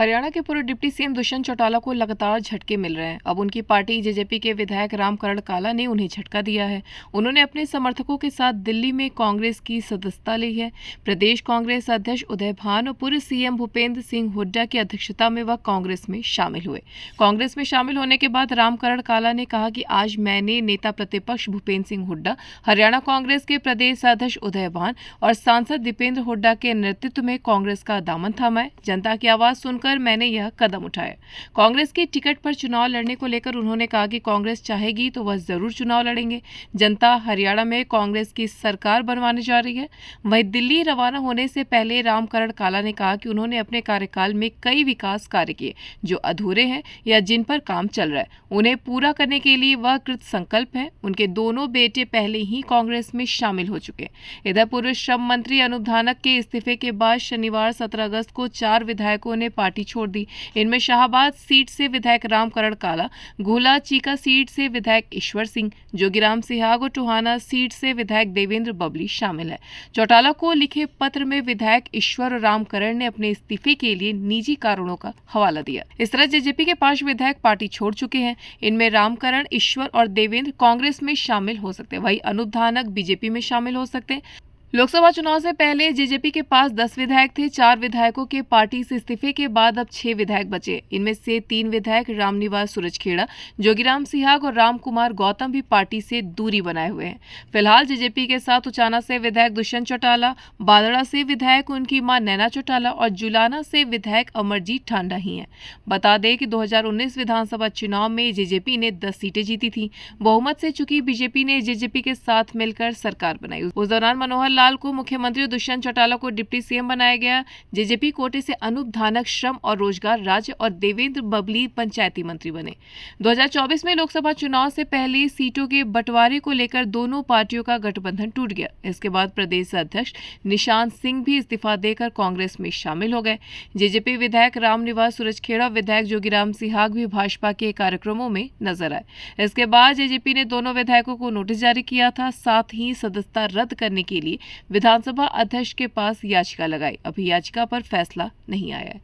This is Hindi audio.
हरियाणा के पूर्व डिप्टी सीएम दुष्यंत चौटाला को लगातार झटके मिल रहे हैं अब उनकी पार्टी जेजेपी के विधायक रामकरण काला ने उन्हें झटका दिया है उन्होंने अपने समर्थकों के साथ दिल्ली में कांग्रेस की सदस्यता ली है प्रदेश कांग्रेस अध्यक्ष उदय भान और पूर्व सीएम भूपेंद्र सिंह हुड्डा की अध्यक्षता में वह कांग्रेस में शामिल हुए कांग्रेस में शामिल होने के बाद रामकरण काला ने कहा कि आज मैंने नेता प्रतिपक्ष भूपेंद्र सिंह हुड्डा हरियाणा कांग्रेस के प्रदेश अध्यक्ष उदय भान और सांसद दीपेंद्र हुड्डा के नेतृत्व में कांग्रेस का दामन थामा है जनता की आवाज सुनकर कर मैंने यह कदम उठाया कांग्रेस के टिकट पर चुनाव लड़ने को लेकर उन्होंने कहा कि कांग्रेस चाहेगी तो वह जरूर चुनाव लड़ेंगे जनता हरियाणा में कांग्रेस की सरकार बनवाने जा रही है वहीं दिल्ली रवाना होने से पहले रामकरण काला ने कहा कि उन्होंने अपने कार्यकाल में कई विकास कार्य किए जो अधूरे हैं या जिन पर काम चल रहा है उन्हें पूरा करने के लिए वह कृत संकल्प है उनके दोनों बेटे पहले ही कांग्रेस में शामिल हो चुके इधर पूर्व श्रम मंत्री अनुप धानक के इस्तीफे के बाद शनिवार सत्रह अगस्त को चार विधायकों ने पार्टी पार्टी छोड़ दी इनमें शाहबाद सीट से विधायक रामकरण काला घोला चीका सीट से विधायक ईश्वर सिंह जोगीराम सिहाग और टोहाना सीट से विधायक देवेंद्र बबली शामिल है चौटाला को लिखे पत्र में विधायक ईश्वर और रामकरण ने अपने इस्तीफे के लिए निजी कारणों का हवाला दिया इस तरह जेजेपी के पांच विधायक पार्टी छोड़ चुके हैं इनमें रामकरण ईश्वर और देवेंद्र कांग्रेस में शामिल हो सकते हैं वही अनुप धानक बीजेपी में शामिल हो सकते हैं लोकसभा चुनाव से पहले जेजेपी के पास दस विधायक थे चार विधायकों के पार्टी से इस्तीफे के बाद अब छह विधायक बचे इनमें से तीन विधायक रामनिवास सूरजखेड़ा जोगीराम सिहाग और राम कुमार गौतम भी पार्टी से दूरी बनाए हुए हैं फिलहाल जेजेपी के साथ उचाना से विधायक दुष्यंत चौटाला बादड़ा से विधायक उनकी मां नैना चौटाला और जुलाना से विधायक अमरजीत ठांडा ही हैं बता दें कि दो विधानसभा चुनाव में जेजेपी ने दस सीटें जीती थी बहुमत से चुकी बीजेपी ने जेजेपी के साथ मिलकर सरकार बनाई उस दौरान मनोहर लाल को मुख्यमंत्री दुष्यंत चौटाला को डिप्टी सीएम बनाया गया जेजेपी कोटे से अनूप धानक श्रम और रोजगार राज्य और देवेंद्र बबली पंचायती मंत्री बने 2024 में लोकसभा चुनाव से पहले सीटों के बंटवारे को लेकर दोनों पार्टियों का गठबंधन टूट गया इसके बाद प्रदेश अध्यक्ष निशांत सिंह भी इस्तीफा देकर कांग्रेस में शामिल हो गए जेजेपी विधायक रामनिवास सूरजखेड़ा विधायक जोगीराम सिहाग भी भाजपा के कार्यक्रमों में नजर आए इसके बाद जेजेपी ने दोनों विधायकों को नोटिस जारी किया था साथ ही सदस्यता रद्द करने के लिए विधानसभा अध्यक्ष के पास याचिका लगाई अभी याचिका पर फैसला नहीं आया है